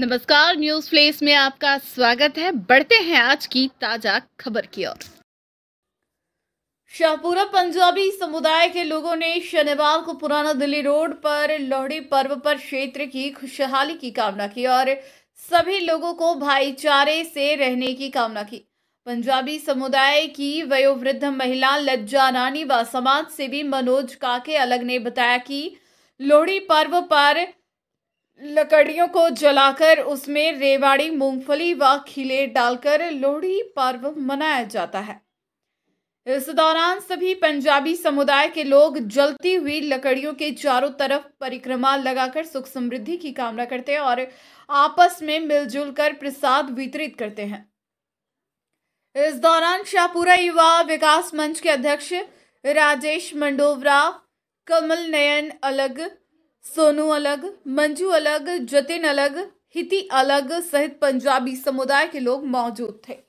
नमस्कार news place में आपका स्वागत है बढ़ते हैं आज की ताजा खबर की ओर शाहपुरा पंजाबी समुदाय के लोगों ने शनिवार को पुराना दिल्ली रोड पर लोहड़ी पर्व पर क्षेत्र की खुशहाली की कामना की और सभी लोगों को भाईचारे से रहने की कामना की पंजाबी समुदाय की वयोवृद्ध महिला लज्जा रानी व समाज सेवी मनोज काके अलग ने बताया कि लोहड़ी पर्व पर लकड़ियों को जलाकर उसमें रेवाड़ी मूंगफली व खिले डालकर लोहड़ी पर्व मनाया जाता है इस दौरान सभी पंजाबी समुदाय के लोग जलती हुई लकड़ियों के चारों तरफ परिक्रमा लगाकर सुख समृद्धि की कामना करते हैं और आपस में मिलजुल कर प्रसाद वितरित करते हैं इस दौरान शाहपुरा युवा विकास मंच के अध्यक्ष राजेश मंडोवरा कमल नयन अलग सोनू अलग मंजू अलग जतिन अलग हिति अलग सहित पंजाबी समुदाय के लोग मौजूद थे